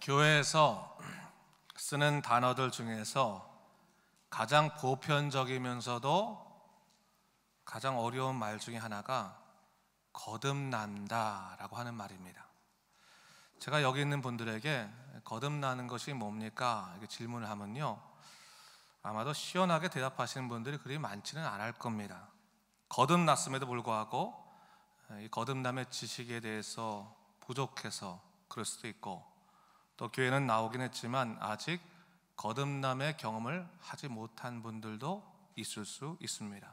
교회에서 쓰는 단어들 중에서 가장 보편적이면서도 가장 어려운 말 중에 하나가 거듭난다라고 하는 말입니다. 제가 여기 있는 분들에게 거듭나는 것이 뭡니까? 이렇게 질문을 하면요. 아마도 시원하게 대답하시는 분들이 그리 많지는 않을 겁니다. 거듭났음에도 불구하고 이 거듭남의 지식에 대해서 부족해서 그럴 수도 있고 또 교회는 나오긴 했지만 아직 거듭남의 경험을 하지 못한 분들도 있을 수 있습니다.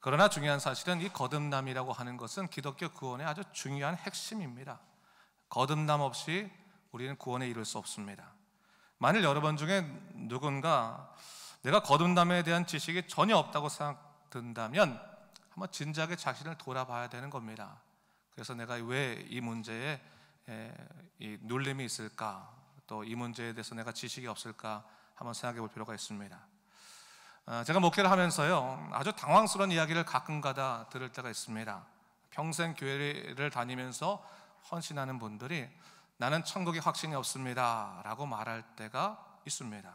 그러나 중요한 사실은 이 거듭남이라고 하는 것은 기독교 구원의 아주 중요한 핵심입니다. 거듭남 없이 우리는 구원에 이를 수 없습니다. 만일 여러분 중에 누군가 내가 거듭남에 대한 지식이 전혀 없다고 생각된다면 한번 진작에 자신을 돌아봐야 되는 겁니다. 그래서 내가 왜 이 문제에 이 놀림이 있을까 또 이 문제에 대해서 내가 지식이 없을까 한번 생각해 볼 필요가 있습니다. 어, 제가 목회를 하면서요 아주 당황스러운 이야기를 가끔가다 들을 때가 있습니다. 평생 교회를 다니면서 헌신하는 분들이 나는 천국에 확신이 없습니다라고 말할 때가 있습니다.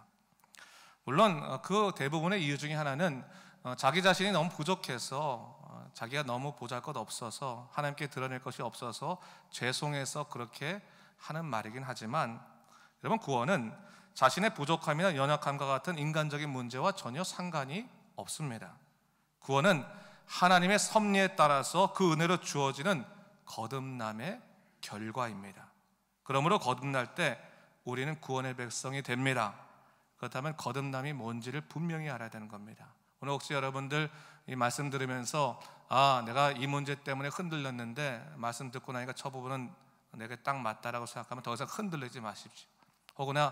물론 어, 그 대부분의 이유 중에 하나는 어, 자기 자신이 너무 부족해서 어, 자기가 너무 보잘것 없어서 하나님께 드러낼 것이 없어서 죄송해서 그렇게 하는 말이긴 하지만 여러분 구원은 자신의 부족함이나 연약함과 같은 인간적인 문제와 전혀 상관이 없습니다. 구원은 하나님의 섭리에 따라서 그 은혜로 주어지는 거듭남의 결과입니다. 그러므로 거듭날 때 우리는 구원의 백성이 됩니다. 그렇다면 거듭남이 뭔지를 분명히 알아야 되는 겁니다. 오늘 혹시 여러분들 이 말씀 들으면서 아 내가 이 문제 때문에 흔들렸는데 말씀 듣고 나니까 저 부분은 내게 딱 맞다라고 생각하면 더 이상 흔들리지 마십시오. 혹은 아,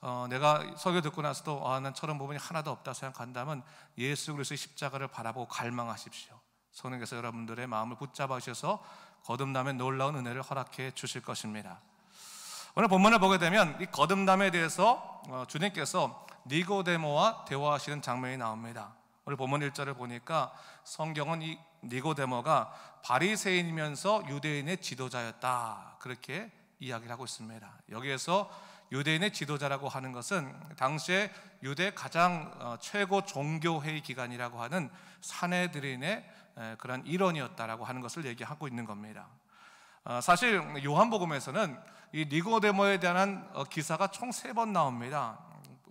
어, 내가 설교 듣고 나서도 아, 난 저런 부분이 하나도 없다 생각한다면 예수 그리스도의 십자가를 바라보고 갈망하십시오. 성령께서 여러분들의 마음을 붙잡아 주셔서 거듭남의 놀라운 은혜를 허락해 주실 것입니다. 오늘 본문을 보게 되면 이 거듭남에 대해서 어, 주님께서 니고데모와 대화하시는 장면이 나옵니다. 오늘 본문 1절을 보니까 성경은 이 니고데모가 바리새인이면서 유대인의 지도자였다. 그렇게 이야기를 하고 있습니다. 여기에서 유대인의 지도자라고 하는 것은 당시에 유대 가장 어, 최고 종교회의 기관이라고 하는 사내들인의 그런 일원이었다라고 하는 것을 얘기하고 있는 겁니다. 어, 사실 요한복음에서는 이 니고데모에 대한 어, 기사가 총 세 번 나옵니다.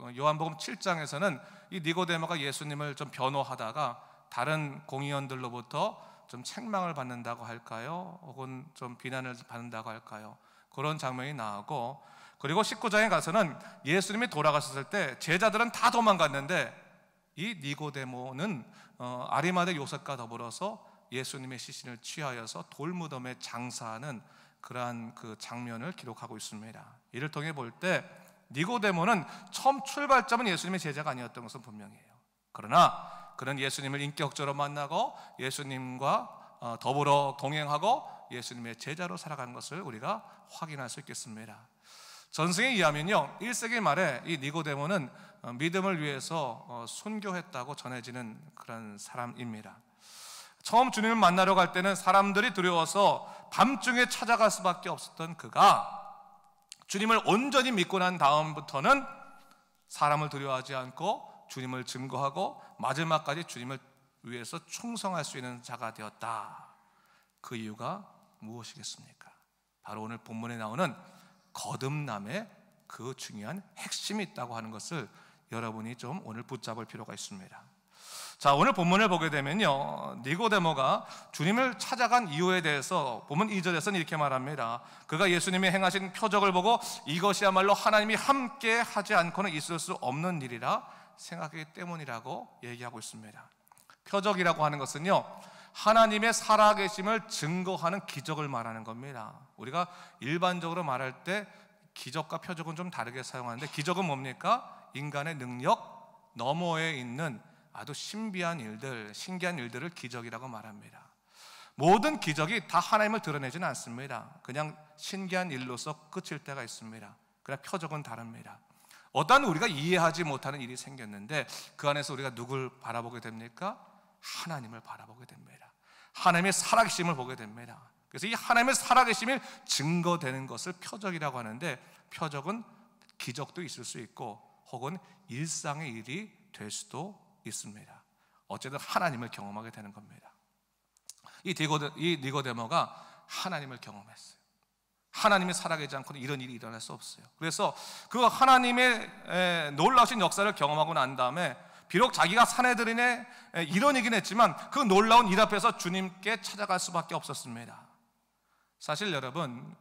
어, 요한복음 7장에서는 이 니고데모가 예수님을 좀 변호하다가 다른 공의원들로부터 좀 책망을 받는다고 할까요? 혹은 좀 비난을 받는다고 할까요? 그런 장면이 나오고 그리고 19장에 가서는 예수님이 돌아가셨을 때 제자들은 다 도망갔는데 이 니고데모는 어, 아리마대 요셉과 더불어서 예수님의 시신을 취하여서 돌무덤에 장사하는 그러한 그 장면을 기록하고 있습니다. 이를 통해 볼때 니고데모는 처음 출발점은 예수님의 제자가 아니었던 것은 분명해요. 그러나 그는 예수님을 인격적으로 만나고 예수님과 어, 더불어 동행하고 예수님의 제자로 살아간 것을 우리가 확인할 수 있겠습니다. 전승에 의하면요, 1세기 말에 이 니고데모는 어, 믿음을 위해서 어, 순교했다고 전해지는 그런 사람입니다. 처음 주님을 만나러 갈 때는 사람들이 두려워서 밤중에 찾아갈 수밖에 없었던 그가 주님을 온전히 믿고 난 다음부터는 사람을 두려워하지 않고 주님을 증거하고 마지막까지 주님을 위해서 충성할 수 있는 자가 되었다. 그 이유가 무엇이겠습니까? 바로 오늘 본문에 나오는 거듭남의 그 중요한 핵심이 있다고 하는 것을 여러분이 좀 오늘 붙잡을 필요가 있습니다. 자, 오늘 본문을 보게 되면요. 니고데모가 주님을 찾아간 이유에 대해서 보면 2절에서는 이렇게 말합니다. 그가 예수님이 행하신 표적을 보고 이것이야말로 하나님이 함께 하지 않고는 있을 수 없는 일이라 생각하기 때문이라고 얘기하고 있습니다. 표적이라고 하는 것은요. 하나님의 살아계심을 증거하는 기적을 말하는 겁니다. 우리가 일반적으로 말할 때 기적과 표적은 좀 다르게 사용하는데 기적은 뭡니까? 인간의 능력 너머에 있는 아주 신비한 일들, 신기한 일들을 기적이라고 말합니다. 모든 기적이 다 하나님을 드러내지는 않습니다. 그냥 신기한 일로서 끝일 때가 있습니다. 그러나 표적은 다릅니다. 어떤 우리가 이해하지 못하는 일이 생겼는데 그 안에서 우리가 누굴 바라보게 됩니까? 하나님을 바라보게 됩니다. 하나님의 살아계심을 보게 됩니다. 그래서 이 하나님의 살아계심이 증거되는 것을 표적이라고 하는데 표적은 기적도 있을 수 있고 혹은 일상의 일이 될 수도 있습니다. 어쨌든 하나님을 경험하게 되는 겁니다. 이, 디고데, 이 니고데모가 하나님을 경험했어요. 하나님이 살아계지 않고는 이런 일이 일어날 수 없어요. 그래서 그 하나님의 놀라우신 역사를 경험하고 난 다음에 비록 자기가 사내들인의 일원이긴 했지만 그 놀라운 일 앞에서 주님께 찾아갈 수밖에 없었습니다. 사실 여러분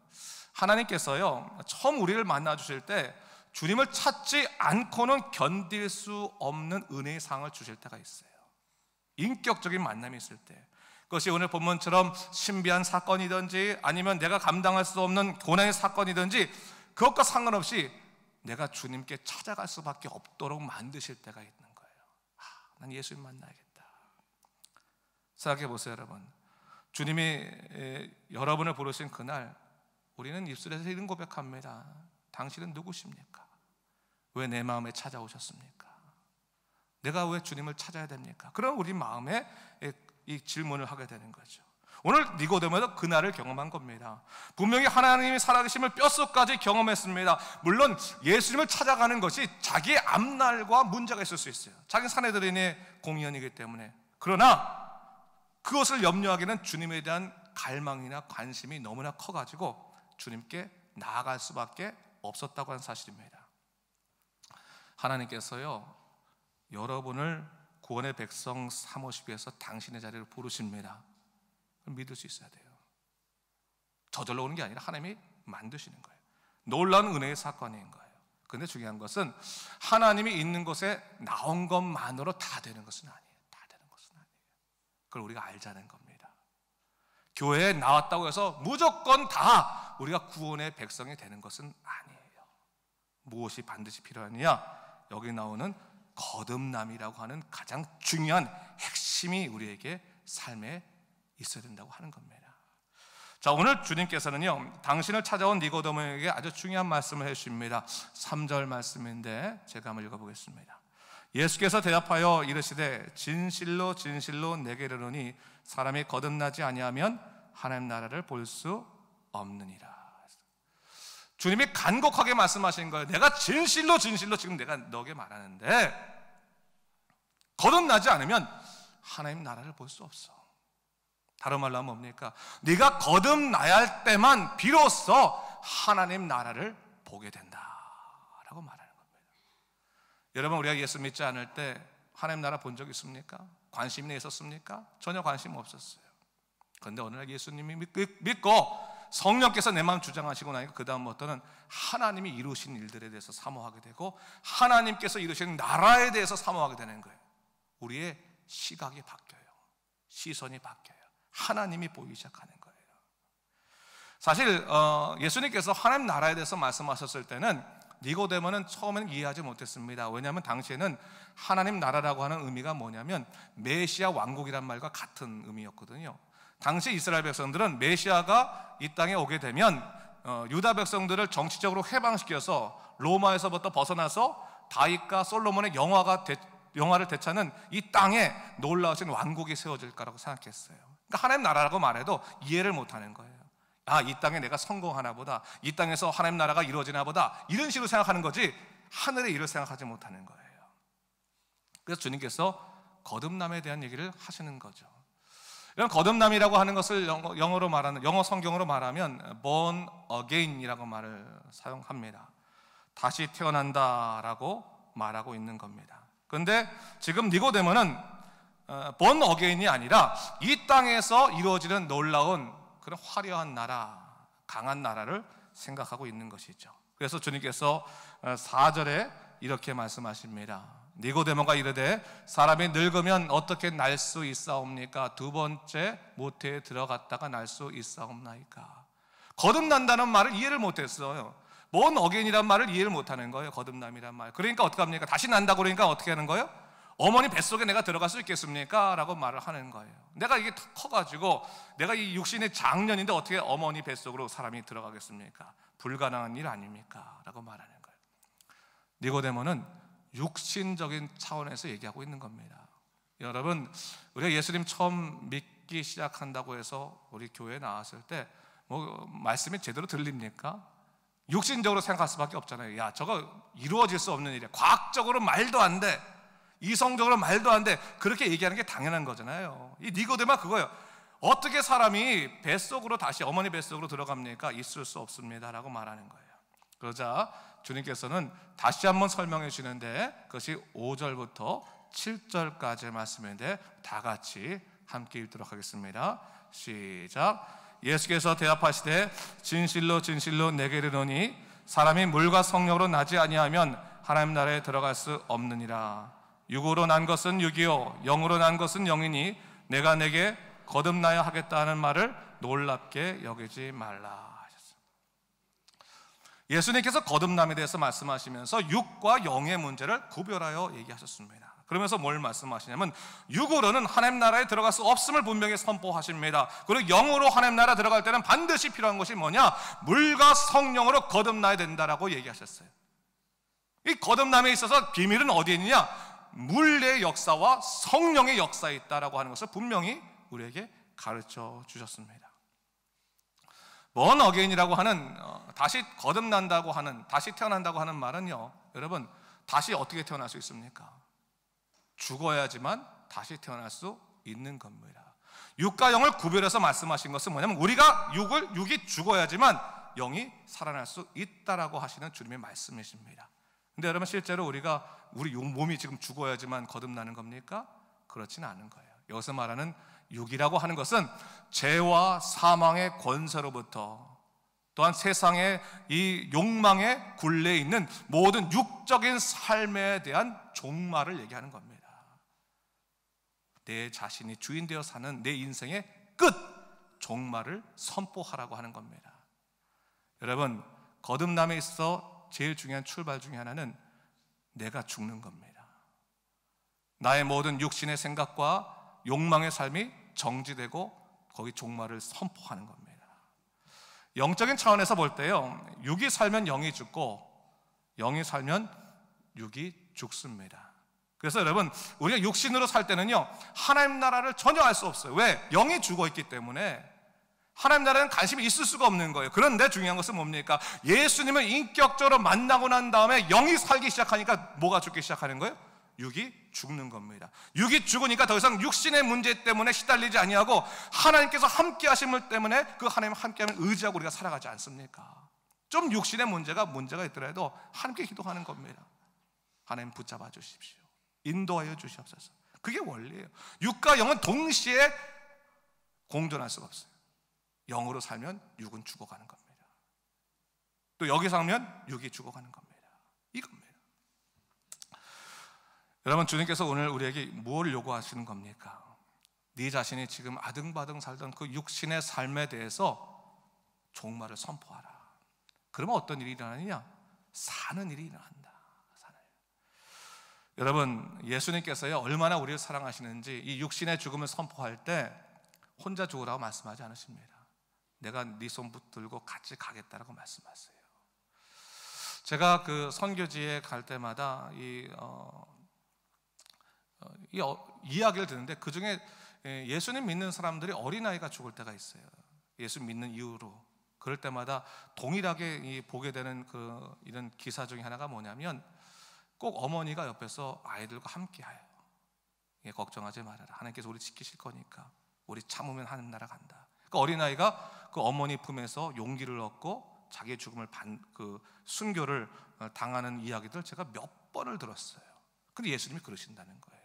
하나님께서요 처음 우리를 만나 주실 때 주님을 찾지 않고는 견딜 수 없는 은혜의 상을 주실 때가 있어요. 인격적인 만남이 있을 때. 그것이 오늘 본문처럼 신비한 사건이든지 아니면 내가 감당할 수 없는 고난의 사건이든지 그것과 상관없이 내가 주님께 찾아갈 수밖에 없도록 만드실 때가 있는 거예요. 아, 난 예수님 만나야겠다. 생각해 보세요, 여러분. 주님이 여러분을 부르신 그날 우리는 입술에서 이런 고백합니다. 당신은 누구십니까? 왜 내 마음에 찾아오셨습니까? 내가 왜 주님을 찾아야 됩니까? 그런 우리 마음에 이 질문을 하게 되는 거죠. 오늘 니고데모도 그날을 경험한 겁니다. 분명히 하나님이 살아계심을 뼛속까지 경험했습니다. 물론 예수님을 찾아가는 것이 자기 앞날과 문제가 있을 수 있어요. 자기 사내들인의 공연이기 때문에. 그러나 그것을 염려하기는 주님에 대한 갈망이나 관심이 너무나 커가지고 주님께 나아갈 수밖에 없었다고 하는 사실입니다. 하나님께서요 여러분을 구원의 백성 삼으시기 위해서 당신의 자리를 부르십니다. 믿을 수 있어야 돼요. 저절로 오는 게 아니라 하나님이 만드시는 거예요. 놀라운 은혜의 사건인 거예요. 근데 중요한 것은 하나님이 있는 곳에 나온 것만으로 다 되는 것은 아니에요. 다 되는 것은 아니에요. 그걸 우리가 알자는 겁니다. 교회에 나왔다고 해서 무조건 다 우리가 구원의 백성이 되는 것은 아니에요. 무엇이 반드시 필요하느냐? 여기 나오는 거듭남이라고 하는 가장 중요한 핵심이 우리에게 삶에 있어야 된다고 하는 겁니다. 자, 오늘 주님께서는요, 당신을 찾아온 니고도모에게 아주 중요한 말씀을 해주십니다. 3절 말씀인데 제가 한번 읽어보겠습니다. 예수께서 대답하여 이르시되 진실로 진실로 내게 이르노니 사람이 거듭나지 아니하면 하나님 나라를 볼 수 없느니라. 주님이 간곡하게 말씀하신 거예요. 내가 진실로 진실로 지금 내가 너에게 말하는데 거듭나지 않으면 하나님 나라를 볼 수 없어. 다른 말로 하면 뭡니까? 네가 거듭나야 할 때만 비로소 하나님 나라를 보게 된다라고 말하는 겁니다. 여러분 우리가 예수 믿지 않을 때 하나님 나라 본 적 있습니까? 관심이 있었습니까? 전혀 관심 없었어요. 그런데 어느 날 예수님이 믿고 성령께서 내 마음 주장하시고 나니까 그 다음부터는 하나님이 이루신 일들에 대해서 사모하게 되고 하나님께서 이루신 나라에 대해서 사모하게 되는 거예요. 우리의 시각이 바뀌어요. 시선이 바뀌어요. 하나님이 보이기 시작하는 거예요. 사실 어, 예수님께서 하나님 나라에 대해서 말씀하셨을 때는 니고데모는 처음에는 이해하지 못했습니다. 왜냐하면 당시에는 하나님 나라라고 하는 의미가 뭐냐면 메시아 왕국이란 말과 같은 의미였거든요. 당시 이스라엘 백성들은 메시아가 이 땅에 오게 되면 어, 유다 백성들을 정치적으로 해방시켜서 로마에서부터 벗어나서 다윗과 솔로몬의 영화가 되, 영화를 되찾는 이 땅에 놀라우신 왕국이 세워질까라고 생각했어요. 그러니까 하나님 나라라고 말해도 이해를 못하는 거예요. 아, 이 땅에 내가 성공하나 보다. 이 땅에서 하나님 나라가 이루어지나 보다. 이런 식으로 생각하는 거지 하늘의 일을 생각하지 못하는 거예요. 그래서 주님께서 거듭남에 대한 얘기를 하시는 거죠. 이런 거듭남이라고 하는 것을 영어, 로 말하는 영어 성경으로 말하면 born again이라고 말을 사용합니다. 다시 태어난다라고 말하고 있는 겁니다. 그런데 지금 니고데모는 어, born again이 아니라 이 땅에서 이루어지는 놀라운 그런 화려한 나라, 강한 나라를 생각하고 있는 것이죠. 그래서 주님께서 4절에 어, 이렇게 말씀하십니다. 니고데모가 이르되 사람이 늙으면 어떻게 날 수 있사옵니까? 두 번째 모태에 들어갔다가 날 수 있사옵나이까? 거듭난다는 말을 이해를 못했어요. 뭔어긴이란 말을 이해를 못하는 거예요. 거듭남이란 말. 그러니까 어떻게 합니까? 다시 난다 그러니까 어떻게 하는 거예요? 어머니 뱃속에 내가 들어갈 수 있겠습니까? 라고 말을 하는 거예요. 내가 이게 커가지고 내가 이 육신의 장년인데 어떻게 어머니 뱃속으로 사람이 들어가겠습니까? 불가능한 일 아닙니까? 라고 말하는 거예요. 니고데모는 육신적인 차원에서 얘기하고 있는 겁니다. 여러분, 우리가 예수님 처음 믿기 시작한다고 해서 우리 교회에 나왔을 때, 뭐, 말씀이 제대로 들립니까? 육신적으로 생각할 수밖에 없잖아요. 야, 저거 이루어질 수 없는 일이야. 과학적으로 말도 안 돼. 이성적으로 말도 안 돼. 그렇게 얘기하는 게 당연한 거잖아요. 이 니고데마 그거예요. 어떻게 사람이 뱃속으로 다시 어머니 뱃속으로 들어갑니까? 있을 수 없습니다라고 말하는 거예요. 그러자 주님께서는 다시 한번 설명해 주는데 시 그것이 5절부터 7절까지의 말씀인데 다 같이 함께 읽도록 하겠습니다. 시작. 예수께서 대답하시되 진실로 진실로 내게 이르노니 사람이 물과 성령으로 나지 아니하면 하나님 나라에 들어갈 수 없느니라. 육으로 난 것은 육이요 영으로 난 것은 영이니 내가 내게 거듭나야 하겠다는 말을 놀랍게 여기지 말라. 예수님께서 거듭남에 대해서 말씀하시면서 육과 영의 문제를 구별하여 얘기하셨습니다. 그러면서 뭘 말씀하시냐면 육으로는 하나님 나라에 들어갈 수 없음을 분명히 선포하십니다. 그리고 영으로 하나님 나라 에 들어갈 때는 반드시 필요한 것이 뭐냐? 물과 성령으로 거듭나야 된다라고 얘기하셨어요. 이 거듭남에 있어서 비밀은 어디에 있느냐? 물의 역사와 성령의 역사에 있다라고 하는 것을 분명히 우리에게 가르쳐 주셨습니다. 번 어게인이라고 하는 어, 다시 거듭난다고 하는 다시 태어난다고 하는 말은요. 여러분 다시 어떻게 태어날 수 있습니까? 죽어야지만 다시 태어날 수 있는 겁니다. 육과 영을 구별해서 말씀하신 것은 뭐냐면 우리가 육을 육이 죽어야지만 영이 살아날 수 있다라고 하시는 주님의 말씀이십니다. 근데 여러분 실제로 우리가 우리 몸이 지금 죽어야지만 거듭나는 겁니까? 그렇지는 않은 거예요. 여기서 말하는 육이라고 하는 것은 죄와 사망의 권세로부터 또한 세상의 이 욕망의 굴레에 있는 모든 육적인 삶에 대한 종말을 얘기하는 겁니다. 내 자신이 주인 되어 사는 내 인생의 끝 종말을 선포하라고 하는 겁니다. 여러분, 거듭남에 있어 제일 중요한 출발 중에 하나는 내가 죽는 겁니다. 나의 모든 육신의 생각과 욕망의 삶이 정지되고 거기 종말을 선포하는 겁니다. 영적인 차원에서 볼 때요, 육이 살면 영이 죽고, 영이 살면 육이 죽습니다. 그래서 여러분, 우리가 육신으로 살 때는요, 하나님 나라를 전혀 알 수 없어요. 왜? 영이 죽어 있기 때문에. 하나님 나라는 관심이 있을 수가 없는 거예요. 그런데 중요한 것은 뭡니까? 예수님을 인격적으로 만나고 난 다음에 영이 살기 시작하니까 뭐가 죽기 시작하는 거예요? 육이 죽는 겁니다. 육이 죽으니까 더 이상 육신의 문제 때문에 시달리지 아니하고 하나님께서 함께 하심을 때문에 그 하나님 함께함을 의지하고 우리가 살아가지 않습니까? 좀 육신의 문제가 문제가 있더라도 함께 기도하는 겁니다. 하나님 붙잡아 주십시오. 인도하여 주시옵소서. 그게 원리예요. 육과 영은 동시에 공존할 수가 없어요. 영으로 살면 육은 죽어가는 겁니다. 또 여기서 하면 육이 죽어가는 겁니다. 이겁니다. 여러분 주님께서 오늘 우리에게 무엇을 요구하시는 겁니까? 네 자신이 지금 아등바등 살던 그 육신의 삶에 대해서 종말을 선포하라. 그러면 어떤 일이 일어나느냐? 사는 일이 일어난다. 사는 여러분 예수님께서요 얼마나 우리를 사랑하시는지 이 육신의 죽음을 선포할 때 혼자 죽으라고 말씀하지 않으십니다. 내가 네 손 붙들고 같이 가겠다라고 말씀하세요. 제가 그 선교지에 갈 때마다 이 어, 어, 이 어, 이야기를 듣는데 그 중에 예, 예수님 믿는 사람들이 어린 아이가 죽을 때가 있어요. 예수 믿는 이유로 그럴 때마다 동일하게 보게 되는 그 이런 기사 중에 하나가 뭐냐면 꼭 어머니가 옆에서 아이들과 함께하여 예, 걱정하지 말아라 하나님께서 우리 지키실 거니까 우리 참으면 하는 나라 간다. 그 어린 아이가 그 어머니 품에서 용기를 얻고 자기의 죽음을 반, 그 순교를 어, 당하는 이야기들 제가 몇 번을 들었어요. 근데 예수님이 그러신다는 거예요.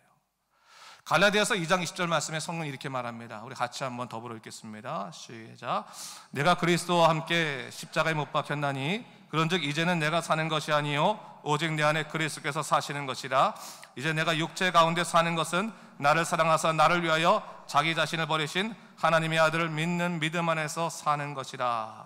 갈라디아서 2장 20절 말씀에 성경 이렇게 이 말합니다. 우리 같이 한번 더불어 읽겠습니다. 시작. 내가 그리스도와 함께 십자가에 못 박혔나니 그런즉 이제는 내가 사는 것이 아니요 오직 내 안에 그리스도께서 사시는 것이라 이제 내가 육체 가운데 사는 것은 나를 사랑하사 나를 위하여 자기 자신을 버리신 하나님의 아들을 믿는 믿음 안에서 사는 것이라.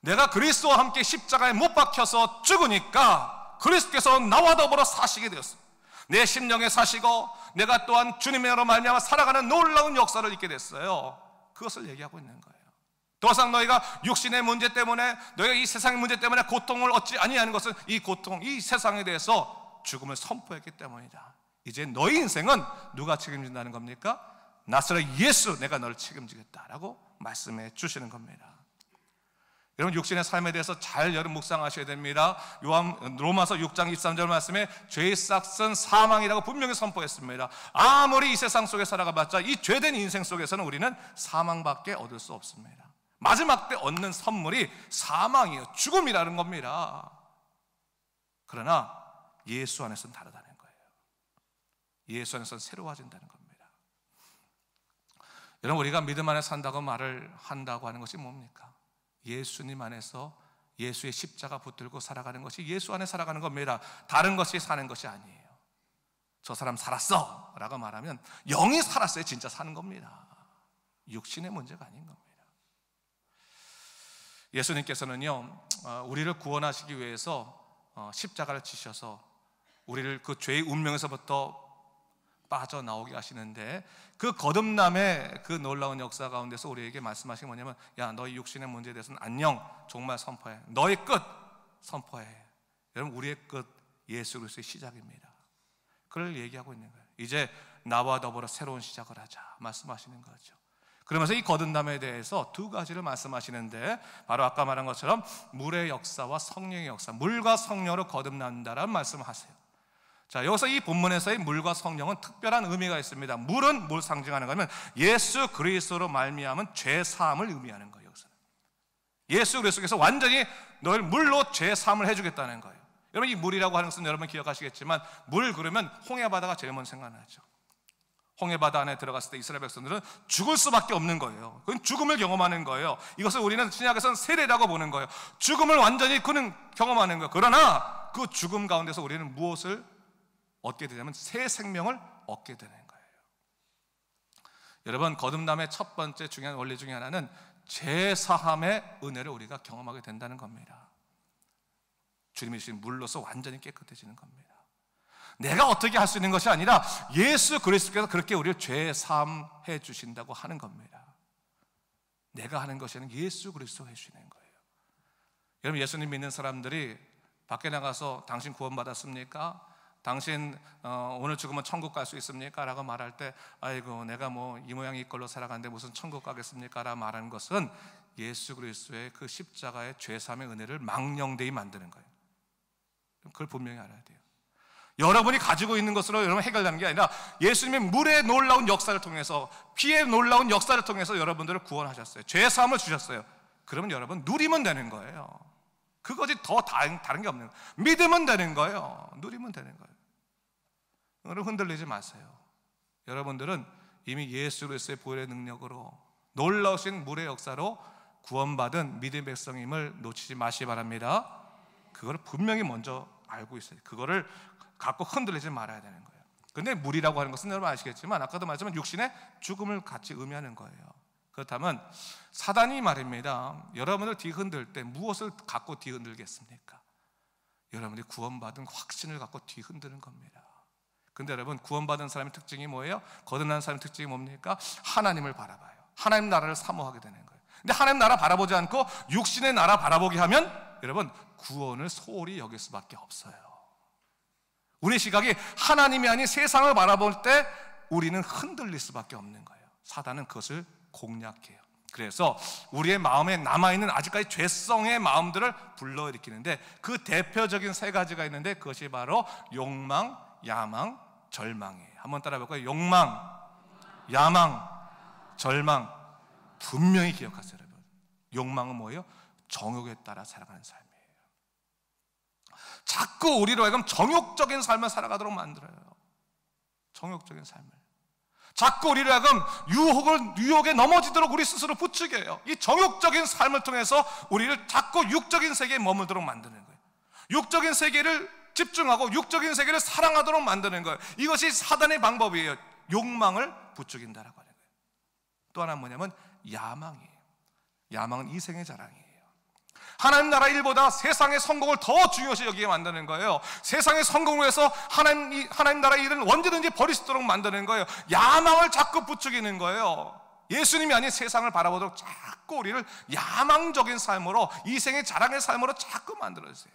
내가 그리스도와 함께 십자가에 못 박혀서 죽으니까 그리스도께서 나와 더불어 사시게 되었습니다. 내 심령에 사시고 내가 또한 주님으로 말미암아 살아가는 놀라운 역사를 잊게 됐어요. 그것을 얘기하고 있는 거예요. 더 이상 너희가 육신의 문제 때문에 너희가 이 세상의 문제 때문에 고통을 얻지 아니하는 것은 이 고통, 이 세상에 대해서 죽음을 선포했기 때문이다. 이제 너희 인생은 누가 책임진다는 겁니까? 나스라 예수 내가 너를 책임지겠다라고 말씀해 주시는 겁니다. 여러분 육신의 삶에 대해서 잘 여러분 묵상하셔야 됩니다. 요한 로마서 6장 23절 말씀에 죄의 싹은 사망이라고 분명히 선포했습니다. 아무리 이 세상 속에 살아가봤자 이 죄된 인생 속에서는 우리는 사망밖에 얻을 수 없습니다. 마지막 때 얻는 선물이 사망이요 죽음이라는 겁니다. 그러나 예수 안에서는 다르다는 거예요. 예수 안에서는 새로워진다는 겁니다. 여러분 우리가 믿음 안에 산다고 말을 한다고 하는 것이 뭡니까? 예수님 안에서 예수의 십자가 붙들고 살아가는 것이 예수 안에 살아가는 겁니다. 다른 것이 사는 것이 아니에요. 저 사람 살았어! 라고 말하면 영이 살았어요. 진짜 사는 겁니다. 육신의 문제가 아닌 겁니다. 예수님께서는요, 어, 우리를 구원하시기 위해서 어, 십자가를 치셔서 우리를 그 죄의 운명에서부터 빠져나오게 하시는데 그 거듭남의 그 놀라운 역사 가운데서 우리에게 말씀하신 게 뭐냐면 야 너희 육신의 문제에 대해서는 안녕 정말 선포해 너희 끝 선포해 여러분 우리의 끝 예수 그리스도의 시작입니다 그걸 얘기하고 있는 거예요 이제 나와 더불어 새로운 시작을 하자 말씀하시는 거죠 그러면서 이 거듭남에 대해서 두 가지를 말씀하시는데 바로 아까 말한 것처럼 물의 역사와 성령의 역사 물과 성령으로 거듭난다라는 말씀을 하세요 자, 여기서 이 본문에서의 물과 성령은 특별한 의미가 있습니다. 물은 뭘상징하는거냐면 예수 그리스도로 말미암은 죄 사함을 의미하는 거예요, 여기서는. 예수 그리스도께서 완전히 널 물로 죄 사함을 해 주겠다는 거예요. 여러분 이 물이라고 하는 것은 여러분 기억하시겠지만 물 그러면 홍해 바다가 제일 먼저 생각나죠. 홍해 바다 안에 들어갔을 때 이스라엘 백성들은 죽을 수밖에 없는 거예요. 그건 죽음을 경험하는 거예요. 이것을 우리는 신약에서는 세례라고 보는 거예요. 죽음을 완전히 그는 경험하는 거예요. 그러나 그 죽음 가운데서 우리는 무엇을 얻게 되냐면 새 생명을 얻게 되는 거예요. 여러분 거듭남의 첫 번째 중요한 원리 중에 하나는 제사함의 은혜를 우리가 경험하게 된다는 겁니다. 주님이 주신 물로서 완전히 깨끗해지는 겁니다. 내가 어떻게 할 수 있는 것이 아니라 예수 그리스도께서 그렇게 우리를 죄사해 주신다고 하는 겁니다. 내가 하는 것이 아니라 예수 그리스도 해주시는 거예요. 여러분 예수님 믿는 사람들이 밖에 나가서 당신 구원 받았습니까? 당신 어, 오늘 죽으면 천국 갈 수 있습니까? 라고 말할 때 아이고 내가 뭐 이 모양 이 꼴로 살아가는데 무슨 천국 가겠습니까? 라 말하는 것은 예수 그리스도의 그 십자가의 죄삼의 은혜를 망령되이 만드는 거예요 그걸 분명히 알아야 돼요 여러분이 가지고 있는 것으로 여러분 해결되는 게 아니라 예수님의 물의 놀라운 역사를 통해서 피의 놀라운 역사를 통해서 여러분들을 구원하셨어요 죄 사함을 주셨어요 그러면 여러분 누리면 되는 거예요 그것이 더 다른, 다른 게 없는 거예요. 믿으면 되는 거예요. 누리면 되는 거예요. 여러분 흔들리지 마세요. 여러분들은 이미 예수 그리스도의 보혈의 능력으로 놀라우신 물의 역사로 구원받은 믿음의 백성임을 놓치지 마시기 바랍니다. 그걸 분명히 먼저 알고 있어요. 그거를 갖고 흔들리지 말아야 되는 거예요. 근데 물이라고 하는 것은 여러분 아시겠지만 아까도 말했지만 육신의 죽음을 같이 의미하는 거예요. 그렇다면 사단이 말입니다. 여러분을 뒤흔들 때 무엇을 갖고 뒤흔들겠습니까? 여러분이 구원받은 확신을 갖고 뒤흔드는 겁니다. 근데 여러분 구원받은 사람의 특징이 뭐예요? 거듭난 사람의 특징이 뭡니까? 하나님을 바라봐요. 하나님 나라를 사모하게 되는 거예요. 근데 하나님 나라 바라보지 않고 육신의 나라 바라보게 하면 여러분 구원을 소홀히 여길 수밖에 없어요. 우리 시각이 하나님이 아닌 세상을 바라볼 때 우리는 흔들릴 수밖에 없는 거예요. 사단은 그것을 공략해요. 그래서 우리의 마음에 남아있는 아직까지 죄성의 마음들을 불러일으키는데 그 대표적인 세 가지가 있는데 그것이 바로 욕망, 야망, 절망이에요. 한번 따라해볼까요? 욕망, 야망, 절망. 분명히 기억하세요, 여러분. 욕망은 뭐예요? 정욕에 따라 살아가는 삶이에요. 자꾸 우리로 하여금 정욕적인 삶을 살아가도록 만들어요. 정욕적인 삶을. 자꾸 우리를 하금 유혹을 유혹에 넘어지도록 우리 스스로 부추게 해요. 이 정욕적인 삶을 통해서 우리를 자꾸 육적인 세계에 머물도록 만드는 거예요. 육적인 세계를 집중하고 육적인 세계를 사랑하도록 만드는 거예요. 이것이 사단의 방법이에요. 욕망을 부추긴다라고 하는 거예요. 또 하나 뭐냐면 야망이에요. 야망은 이 생의 자랑이에요. 하나님 나라 일보다 세상의 성공을 더 중요시 여기게 만드는 거예요. 세상의 성공을 위해서 하나님, 하나님 나라 일을 언제든지 버릴 수 있도록 만드는 거예요. 야망을 자꾸 부추기는 거예요. 예수님이 아닌 세상을 바라보도록 자꾸 우리를 야망적인 삶으로 이생의 자랑의 삶으로 자꾸 만들어주세요.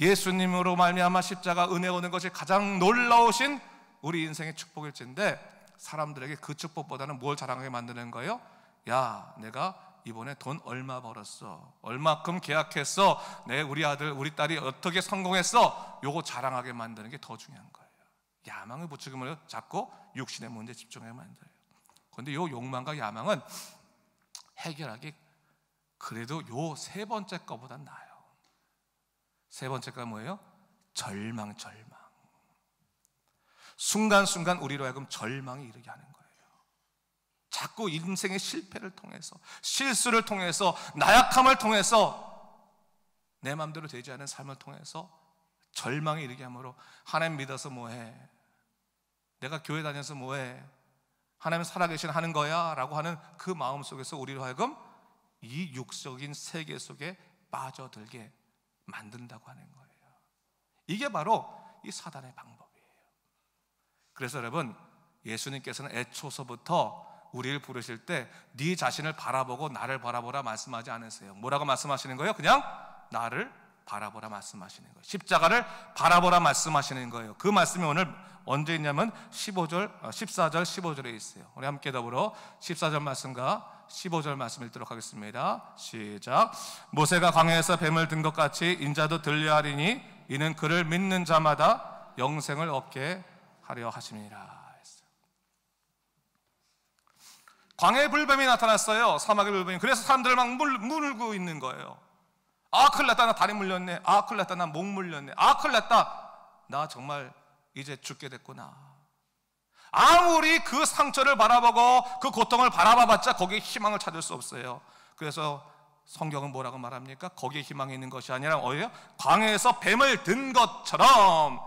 예수님으로 말미암아 십자가 은혜 오는 것이 가장 놀라우신 우리 인생의 축복일진데 사람들에게 그 축복보다는 뭘 자랑하게 만드는 거예요? 야, 내가 이번에 돈 얼마 벌었어? 얼마큼 계약했어? 내 우리 아들, 우리 딸이 어떻게 성공했어? 요거 자랑하게 만드는 게 더 중요한 거예요. 야망의 부추금을 잡고 육신의 문제 집중해 만들어요. 근데 요 욕망과 야망은 해결하기 그래도 요 세 번째 거보다 나아요. 세 번째가 뭐예요? 절망, 절망. 순간순간 우리로 하여금 절망이 이르게 하는 거예요. 자꾸 인생의 실패를 통해서, 실수를 통해서, 나약함을 통해서, 내 마음대로 되지 않은 삶을 통해서 절망에 이르게 함으로 하나님 믿어서 뭐해? 내가 교회 다녀서 뭐해? 하나님 살아계신 하는 거야? 라고 하는 그 마음 속에서 우리로 하여금 이 육적인 세계 속에 빠져들게 만든다고 하는 거예요. 이게 바로 이 사단의 방법이에요. 그래서 여러분, 예수님께서는 애초서부터 우리를 부르실 때 네 자신을 바라보고 나를 바라보라 말씀하지 않으세요. 뭐라고 말씀하시는 거예요? 그냥 나를 바라보라 말씀하시는 거예요. 십자가를 바라보라 말씀하시는 거예요. 그 말씀이 오늘 언제 있냐면 15절, 14절, 15절에 있어요. 우리 함께 더불어 14절 말씀과 15절 말씀 읽도록 하겠습니다. 시작. 모세가 광야에서 뱀을 든 것 같이 인자도 들려하리니 이는 그를 믿는 자마다 영생을 얻게 하려 하십니다 광해 불뱀이 나타났어요. 사막의 불뱀이. 그래서 사람들을 막 물, 물고 있는 거예요. 아, 큰일 났다. 나 다리 물렸네. 아, 큰일 났다. 나 목 물렸네. 아, 큰일 났다. 나 정말 이제 죽게 됐구나. 아무리 그 상처를 바라보고 그 고통을 바라봐봤자 거기에 희망을 찾을 수 없어요. 그래서 성경은 뭐라고 말합니까? 거기에 희망이 있는 것이 아니라 어디요? 광해에서 뱀을 든 것처럼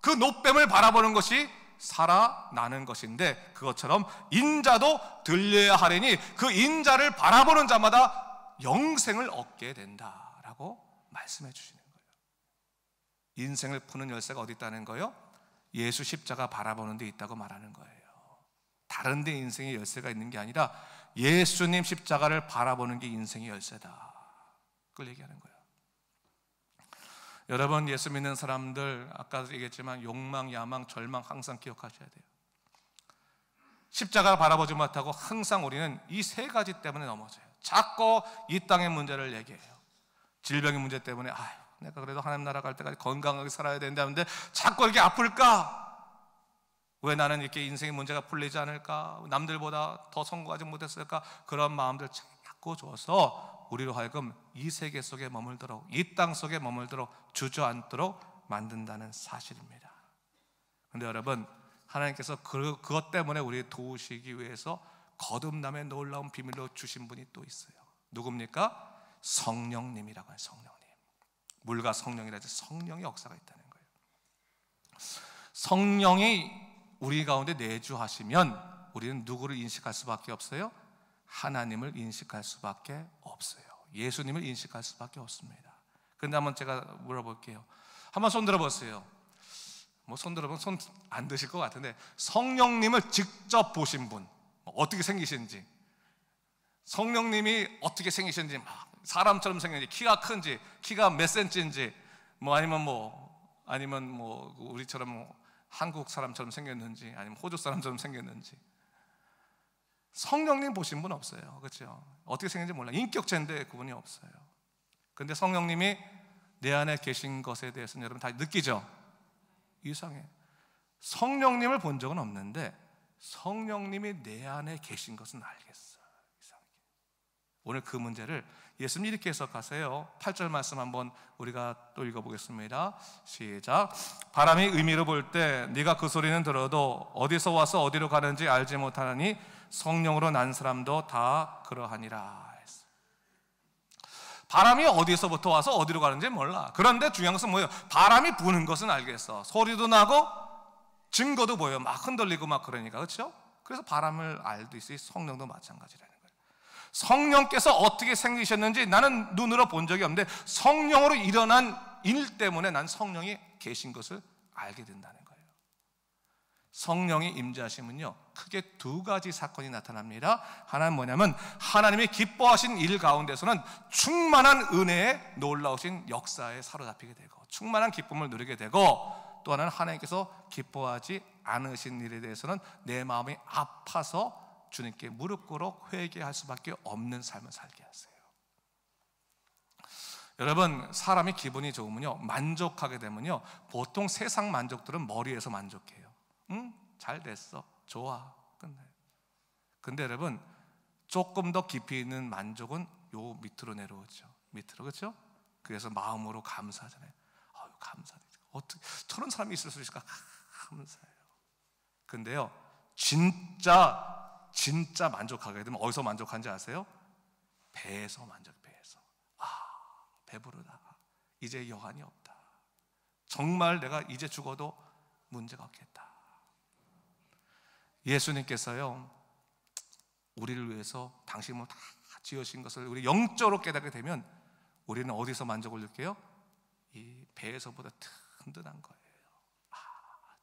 그 노뱀을 바라보는 것이 살아나는 것인데 그것처럼 인자도 들려야 하리니 그 인자를 바라보는 자마다 영생을 얻게 된다라고 말씀해 주시는 거예요. 인생을 푸는 열쇠가 어디 있다는 거예요? 예수 십자가 바라보는 데 있다고 말하는 거예요. 다른 데 인생의 열쇠가 있는 게 아니라 예수님 십자가를 바라보는 게 인생의 열쇠다. 그걸 얘기하는 거예요. 여러분 예수 믿는 사람들 아까 얘기했지만 욕망, 야망, 절망 항상 기억하셔야 돼요. 십자가 바라보지 못하고 항상 우리는 이 세 가지 때문에 넘어져요. 자꾸 이 땅의 문제를 얘기해요. 질병의 문제 때문에 아 내가 그래도 하나님 나라 갈 때까지 건강하게 살아야 된다는데 자꾸 이렇게 아플까? 왜 나는 이렇게 인생의 문제가 풀리지 않을까? 남들보다 더 성공하지 못했을까? 그런 마음들 자꾸 줘서 우리로 하여금 이 세계 속에 머물도록 이 땅 속에 머물도록 주저앉도록 만든다는 사실입니다. 근데 여러분 하나님께서 그, 그것 때문에 우리 도우시기 위해서 거듭남의 놀라운 비밀로 주신 분이 또 있어요. 누굽니까? 성령님이라고 해요. 성령님. 물과 성령이라 서 성령의 역사가 있다는 거예요. 성령이 우리 가운데 내주하시면 우리는 누구를 인식할 수밖에 없어요? 하나님을 인식할 수밖에 없어요. 예수님을 인식할 수밖에 없습니다. 근데 한번 제가 물어볼게요. 한번 손 들어보세요. 뭐 손 들어보면 손 안 드실 것 같은데 성령님을 직접 보신 분 뭐 어떻게 생기신지 성령님이 어떻게 생기신지 막 사람처럼 생긴지 키가 큰지 키가 몇 센치인지 뭐 아니면 뭐 아니면 뭐 우리처럼 뭐 한국 사람처럼 생겼는지 아니면 호주 사람처럼 생겼는지 성령님 보신 분 없어요. 그렇죠? 어떻게 생긴지 몰라. 인격체인데 그분이 없어요. 근데 성령님이 내 안에 계신 것에 대해서는 여러분 다 느끼죠? 이상해. 성령님을 본 적은 없는데 성령님이 내 안에 계신 것은 알겠어. 오늘 그 문제를 예수님 이렇게 해석하세요. 8절 말씀 한번 우리가 또 읽어보겠습니다. 시작. 바람이 의미로 볼 때 네가 그 소리는 들어도 어디서 와서 어디로 가는지 알지 못하니 성령으로 난 사람도 다 그러하니라. 바람이 어디서부터 와서 어디로 가는지 몰라. 그런데 중요한 것은 뭐예요? 바람이 부는 것은 알겠어. 소리도 나고 증거도 보여. 막 흔들리고 막 그러니까. 그렇죠? 그래서 바람을 알듯이 성령도 마찬가지라. 성령께서 어떻게 생기셨는지 나는 눈으로 본 적이 없는데 성령으로 일어난 일 때문에 난 성령이 계신 것을 알게 된다는 거예요. 성령이 임재하시면요. 크게 두 가지 사건이 나타납니다. 하나는 뭐냐면 하나님이 기뻐하신 일 가운데서는 충만한 은혜에 놀라우신 역사에 사로잡히게 되고 충만한 기쁨을 누리게 되고 또 하나는 하나님께서 기뻐하지 않으신 일에 대해서는 내 마음이 아파서 주님께 무릎 꿇어 회개할 수밖에 없는 삶을 살게 하세요. 여러분 사람이 기분이 좋으면요 만족하게 되면요 보통 세상 만족들은 머리에서 만족해요. 응? 잘 됐어, 좋아, 끝나 근데 여러분 조금 더 깊이 있는 만족은 요 밑으로 내려오죠. 밑으로 그렇죠? 그래서 마음으로 감사잖아요 아유 감사해. 어떻게 저런 사람이 있을 수 있을까? 감사해요. 근데요 진짜 진짜 만족하게 되면 어디서 만족한지 아세요? 배에서 만족, 배에서. 아, 배부르다. 이제 여한이 없다. 정말 내가 이제 죽어도 문제가 없겠다. 예수님께서요, 우리를 위해서 당신을 다 지으신 것을 우리 영적으로 깨닫게 되면 우리는 어디서 만족을 느껴요? 이 배에서보다 든든한 거예요. 아,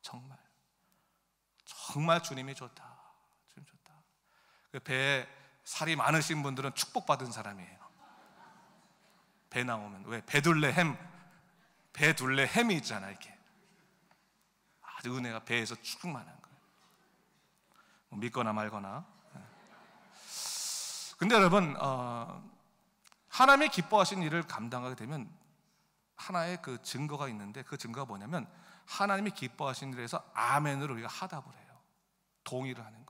정말. 정말 주님이 좋다. 그 배에 살이 많으신 분들은 축복받은 사람이에요. 배 나오면 왜 배둘레 햄 배둘레 햄이 있잖아 이렇게 아주 은혜가 배에서 충만한 거예요. 뭐 믿거나 말거나. 예. 근데 여러분 어, 하나님이 기뻐하신 일을 감당하게 되면 하나의 그 증거가 있는데 그 증거가 뭐냐면 하나님이 기뻐하신 일에서 아멘으로 우리가 하답을 해요. 동의를 하는.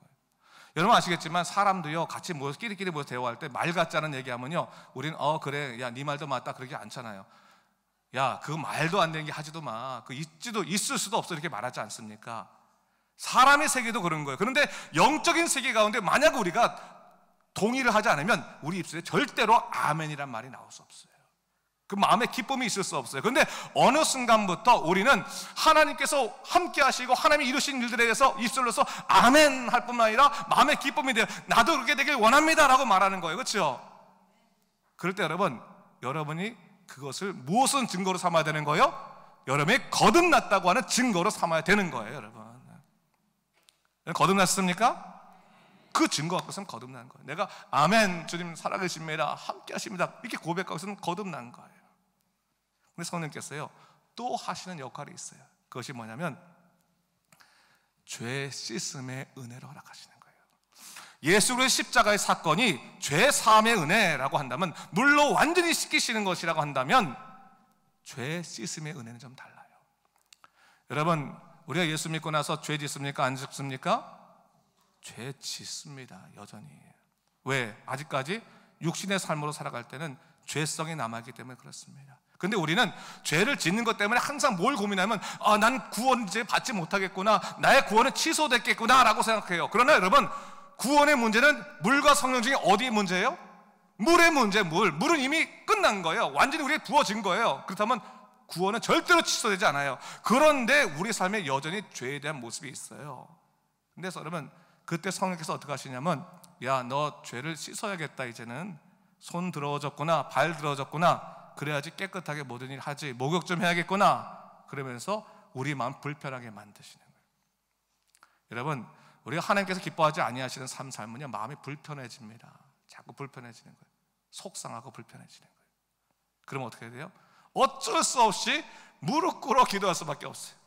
여러분 아시겠지만 사람도요 같이 모여서 끼리끼리 모여서 대화할 때 말 같자는 얘기하면요 우린 어 그래 야네 말도 맞다 그러지 않잖아요 야 그 말도 안 되는 게 하지도 마 그 있지도 있을 수도 없어 이렇게 말하지 않습니까 사람의 세계도 그런 거예요 그런데 영적인 세계 가운데 만약 우리가 동의를 하지 않으면 우리 입술에 절대로 아멘이란 말이 나올 수 없어요 그 마음에 기쁨이 있을 수 없어요. 그런데 어느 순간부터 우리는 하나님께서 함께 하시고 하나님이 이루신 일들에 대해서 입술로서 아멘 할 뿐만 아니라 마음에 기쁨이 돼요. 나도 그렇게 되길 원합니다. 라고 말하는 거예요. 그렇죠? 그럴 때 여러분, 여러분이 그것을 무엇은 증거로 삼아야 되는 거예요? 여러분이 거듭났다고 하는 증거로 삼아야 되는 거예요, 여러분. 거듭났습니까? 그 증거 갖고서는 거듭난 거예요. 내가 아멘 주님 살아계십니다. 함께 하십니다. 이렇게 고백하고서는 거듭난 거예요. 우리 성령께서요, 또 하시는 역할이 있어요. 그것이 뭐냐면, 죄 씻음의 은혜를 허락하시는 거예요. 예수 그리스도의 십자가의 사건이 죄 사함의 은혜라고 한다면, 물로 완전히 씻기시는 것이라고 한다면, 죄 씻음의 은혜는 좀 달라요. 여러분, 우리가 예수 믿고 나서 죄 짓습니까? 안 짓습니까? 죄 짓습니다. 여전히. 왜? 아직까지 육신의 삶으로 살아갈 때는 죄성이 남아있기 때문에 그렇습니다. 근데 우리는 죄를 짓는 것 때문에 항상 뭘 고민하면 아, 난 구원 이제 받지 못하겠구나. 나의 구원은 취소됐겠구나라고 생각해요. 그러나 여러분, 구원의 문제는 물과 성령 중에 어디의 문제예요? 물의 문제, 물. 물은 이미 끝난 거예요. 완전히 우리에 부어진 거예요. 그렇다면 구원은 절대로 취소되지 않아요. 그런데 우리 삶에 여전히 죄에 대한 모습이 있어요. 근데 여러분, 그때 성령께서 어떻게 하시냐면, 야, 너 죄를 씻어야겠다, 이제는. 손들어졌구나발들어졌구나 그래야지 깨끗하게 모든 일 하지. 목욕 좀 해야겠구나. 그러면서 우리 마음 불편하게 만드시는 거예요. 여러분, 우리가 하나님께서 기뻐하지 아니하시는 삶 삶은요, 마음이 불편해집니다. 자꾸 불편해지는 거예요. 속상하고 불편해지는 거예요. 그럼 어떻게 돼요? 어쩔 수 없이 무릎 꿇어 기도할 수밖에 없어요.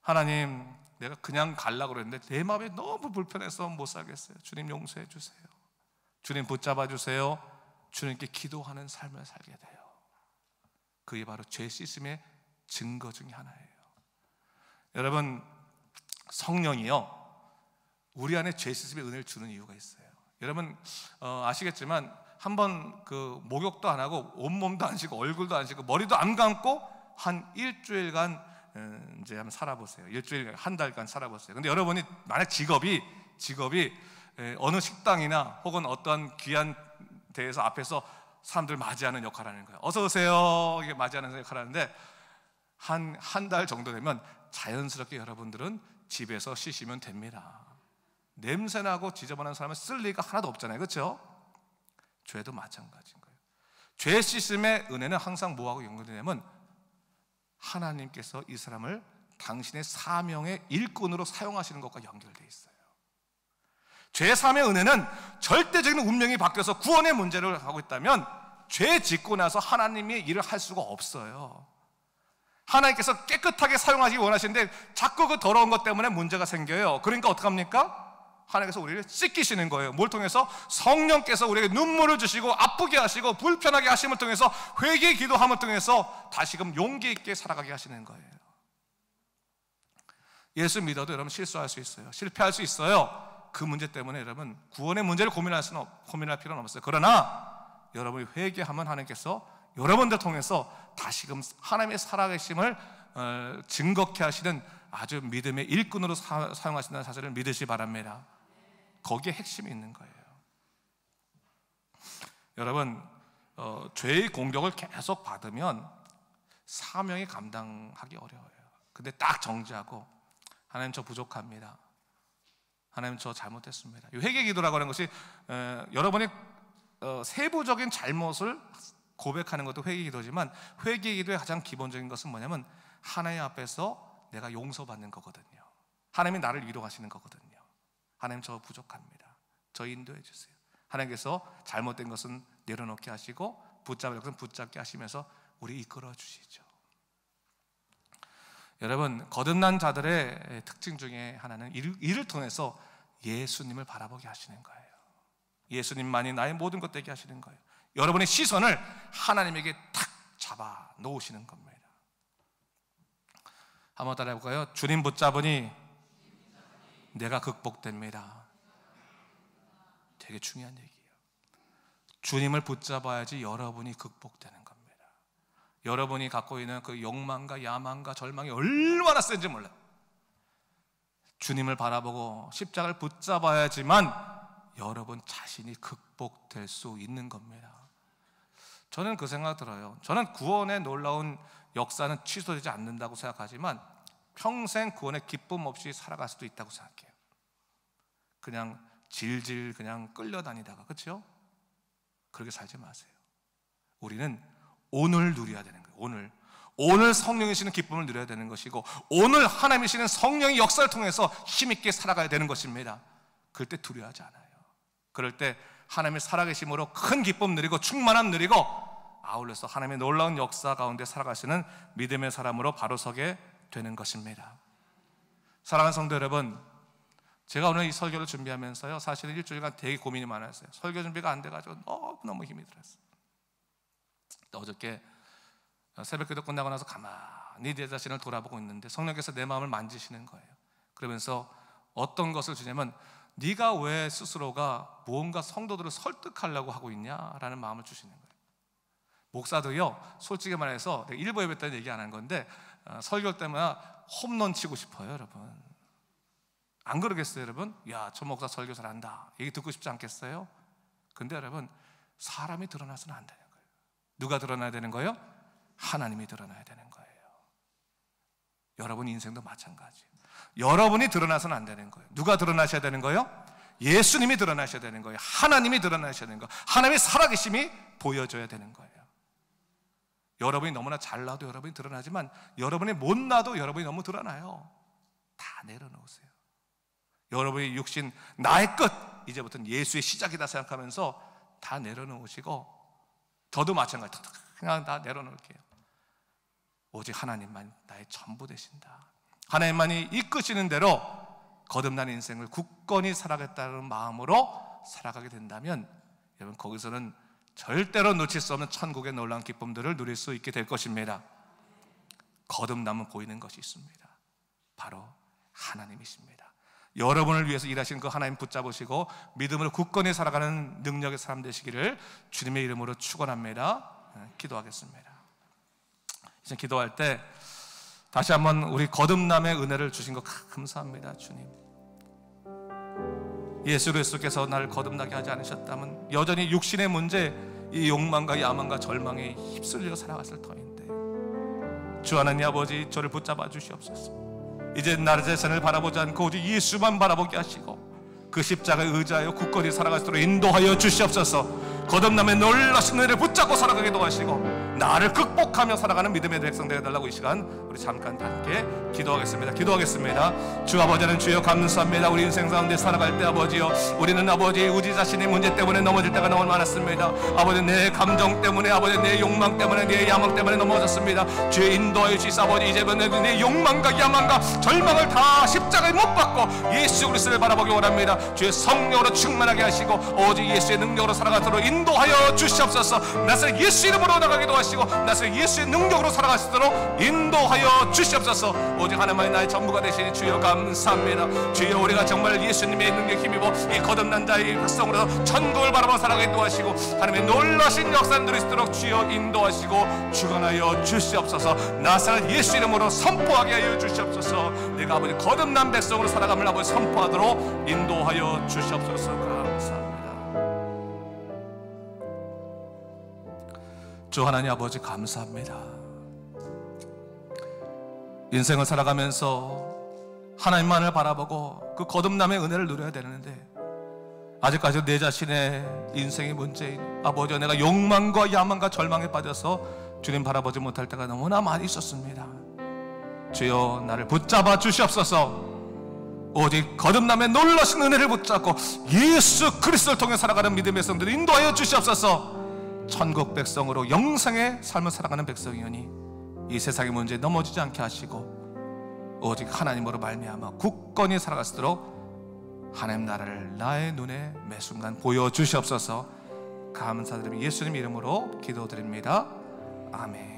하나님, 내가 그냥 갈라 그랬는데 내 마음이 너무 불편해서 못 살겠어요. 주님 용서해 주세요. 주님 붙잡아 주세요. 주님께 기도하는 삶을 살게 돼요. 그게 바로 죄 씻음의 증거 중의 하나예요. 여러분, 성령이요. 우리 안에 죄 씻음의 은혜를 주는 이유가 있어요. 여러분, 어, 아시겠지만, 한번 그 목욕도 안 하고, 온몸도 안 씻고, 얼굴도 안 씻고, 머리도 안 감고, 한 일주일간 어, 이제 한번 살아보세요. 일주일, 한 달간 살아보세요. 근데 여러분이 만약 직업이, 직업이 어느 식당이나 혹은 어떠한 귀한 대해서 앞에서 사람들 맞이하는 역할을 하는 거예요. 어서 오세요. 이게 맞이하는 역할을 하는데 한 한 달 정도 되면 자연스럽게 여러분들은 집에서 쉬시면 됩니다. 냄새나고 지저분한 사람은 쓸 리가 하나도 없잖아요. 그렇죠? 죄도 마찬가지인 거예요. 죄 씻음의 은혜는 항상 뭐하고 연결되냐면 하나님께서 이 사람을 당신의 사명의 일꾼으로 사용하시는 것과 연결돼 있어요. 죄삼의 은혜는 절대적인 운명이 바뀌어서 구원의 문제를 하고 있다면 죄 짓고 나서 하나님이 일을 할 수가 없어요. 하나님께서 깨끗하게 사용하기 시 원하시는데 자꾸 그 더러운 것 때문에 문제가 생겨요. 그러니까 어떡합니까? 하나님께서 우리를 씻기시는 거예요. 뭘 통해서? 성령께서 우리에게 눈물을 주시고 아프게 하시고 불편하게 하심을 통해서 회개 기도함을 통해서 다시금 용기 있게 살아가게 하시는 거예요. 예수 믿어도 여러분 실수할 수 있어요. 실패할 수 있어요. 그 문제 때문에 여러분 구원의 문제를 고민할 수는 고민할 필요는 없어요. 그러나 여러분이 회개하면 하나님께서 여러분들 통해서 다시금 하나님의 살아계심을 어, 증거케 하시는 아주 믿음의 일꾼으로 사, 용하신다는 사실을 믿으시 바랍니다. 거기에 핵심이 있는 거예요. 여러분 어, 죄의 공격을 계속 받으면 사명이 감당하기 어려워요. 근데 딱 정지하고 하나님 저 부족합니다. 하나님 저 잘못했습니다. 회개 기도라고 하는 것이 어, 여러분이 어, 세부적인 잘못을 고백하는 것도 회개 기도지만 회개 기도의 가장 기본적인 것은 뭐냐면 하나님 앞에서 내가 용서받는 거거든요. 하나님이 나를 위로하시는 거거든요. 하나님 저 부족합니다. 저 인도해 주세요. 하나님께서 잘못된 것은 내려놓게 하시고 붙잡을 것은 붙잡게 하시면서 우리 이끌어 주시죠. 여러분, 거듭난 자들의 특징 중에 하나는 이를, 이를 통해서 예수님을 바라보게 하시는 거예요. 예수님만이 나의 모든 것 되게 하시는 거예요. 여러분의 시선을 하나님에게 탁 잡아 놓으시는 겁니다. 한번 따라 해볼까요? 주님 붙잡으니 내가 극복됩니다. 되게 중요한 얘기예요. 주님을 붙잡아야지 여러분이 극복되는 여러분이 갖고 있는 그 욕망과 야망과 절망이 얼마나 센지 몰라요. 주님을 바라보고 십자가를 붙잡아야지만 여러분 자신이 극복될 수 있는 겁니다. 저는 그 생각 들어요. 저는 구원의 놀라운 역사는 취소되지 않는다고 생각하지만 평생 구원의 기쁨 없이 살아갈 수도 있다고 생각해요. 그냥 질질 그냥 끌려다니다가 그렇죠? 그렇게 살지 마세요. 우리는 오늘 누려야 되는 거예요. 오늘. 오늘 성령이 시는 기쁨을 누려야 되는 것이고 오늘 하나님이 시는 성령의 역사를 통해서 힘있게 살아가야 되는 것입니다. 그럴 때 두려워하지 않아요. 그럴 때 하나님의 살아계심으로 큰 기쁨 누리고 충만함 누리고 아울러서 하나님의 놀라운 역사 가운데 살아가시는 믿음의 사람으로 바로 서게 되는 것입니다. 사랑하는 성도 여러분, 제가 오늘 이 설교를 준비하면서요, 사실은 일주일간 되게 고민이 많았어요. 설교 준비가 안 돼가지고 너무너무 힘이 들었어요. 어저께 새벽기도 끝나고 나서 가만히 내 자신을 돌아보고 있는데 성령께서 내 마음을 만지시는 거예요. 그러면서 어떤 것을 주냐면 네가 왜 스스로가 무언가 성도들을 설득하려고 하고 있냐라는 마음을 주시는 거예요. 목사도요, 솔직히 말해서 일부 예배 때 얘기 안 한 건데 어, 설교 때마다 홈런 치고 싶어요, 여러분. 안 그러겠어요, 여러분? 야, 저 목사 설교 잘한다. 얘기 듣고 싶지 않겠어요? 근데 여러분, 사람이 드러나서는 안 돼요. 누가 드러나야 되는 거예요? 하나님이 드러나야 되는 거예요. 여러분 인생도 마찬가지. 여러분이 드러나서는 안 되는 거예요. 누가 드러나셔야 되는 거예요? 예수님이 드러나셔야 되는 거예요. 하나님이 드러나셔야 되는 거예요. 하나님의 살아계심이 보여져야 되는 거예요. 여러분이 너무나 잘나도 여러분이 드러나지만 여러분이 못나도 여러분이 너무 드러나요. 다 내려놓으세요. 여러분의 육신 나의 끝 이제부터는 예수의 시작이다 생각하면서 다 내려놓으시고 저도 마찬가지. 그냥 다 내려놓을게요. 오직 하나님만 나의 전부 되신다. 하나님만이 이끄시는 대로 거듭난 인생을 굳건히 살아겠다는 마음으로 살아가게 된다면 여러분 거기서는 절대로 놓칠 수 없는 천국의 놀라운 기쁨들을 누릴 수 있게 될 것입니다. 거듭남은 보이는 것이 있습니다. 바로 하나님이십니다. 여러분을 위해서 일하시는 그 하나님 붙잡으시고 믿음을 굳건히 살아가는 능력의 사람 되시기를 주님의 이름으로 축원합니다. 네, 기도하겠습니다. 이제 기도할 때 다시 한번 우리 거듭남의 은혜를 주신 것 아, 감사합니다, 주님. 예수 그리스도께서 날 거듭나게 하지 않으셨다면 여전히 육신의 문제, 이 욕망과 야망과 절망에 휩쓸려 살아갔을 터인데 주 하나님 아버지 저를 붙잡아 주시옵소서. 이제 나라제산을 바라보지 않고 오직 예수만 바라보게 하시고 그 십자가에 의자여 굳건히 살아갈수록 있도 인도하여 주시옵소서 거듭남의 놀라신 은혜를 붙잡고 살아가게 도하시고 나를 극복하며 살아가는 믿음의 백성 되어달라고 이 시간 우리 잠깐 함께 기도하겠습니다. 기도하겠습니다. 주 아버지는 주여 감사합니다. 우리 인생 가운데 살아갈 때 아버지여 우리는 아버지 의 우리 자신의 문제 때문에 넘어질 때가 너무 많았습니다. 아버지 내 감정 때문에 아버지 내 욕망 때문에 내 야망 때문에 넘어졌습니다. 주의 인도의 주시사 아버지 이제는 내 욕망과 야망과 절망을 다 십자가에 못 받고 예수 그리스도를 바라보기 원합니다. 주의 성령으로 충만하게 하시고 오직 예수의 능력으로 살아가도록 인도하여 주시옵소서. 나서 예수 이름으로 나가기도 하시 인도하시고 나서 예수의 능력으로 살아가시도록 인도하여 주시옵소서 오직 하나님만 나의 전부가 되시니 주여 감사합니다 주여 우리가 정말 예수님의 능력 힘입어 이 거듭난 자의 활성으로 천국을 바라보며 살아가 도하시고 하나님의 놀라신 역사 누릴 수 있도록 주여 인도하시고 주관하여 주시옵소서 나사렛 예수 이름으로 선포하게 하여 주시옵소서 내가 아버지 거듭난 백성으로 살아감을 아버지 선포하도록 인도하여 주시옵소서 주 하나님 아버지 감사합니다. 인생을 살아가면서 하나님만을 바라보고 그 거듭남의 은혜를 누려야 되는데 아직까지 내 자신의 인생의 문제인 아버지 내가 욕망과 야망과 절망에 빠져서 주님 바라보지 못할 때가 너무나 많이 있었습니다. 주여 나를 붙잡아 주시옵소서. 오직 거듭남의 놀라신 은혜를 붙잡고 예수 그리스도를 통해 살아가는 믿음의 성들 인도하여 주시옵소서. 천국 백성으로 영생의 삶을 살아가는 백성이오니 이 세상의 문제에 넘어지지 않게 하시고 오직 하나님으로 말미암아 굳건히 살아갈수록 하나님 나라를 나의 눈에 매 순간 보여 주시옵소서. 감사드리며 예수님 이름으로 기도드립니다. 아멘.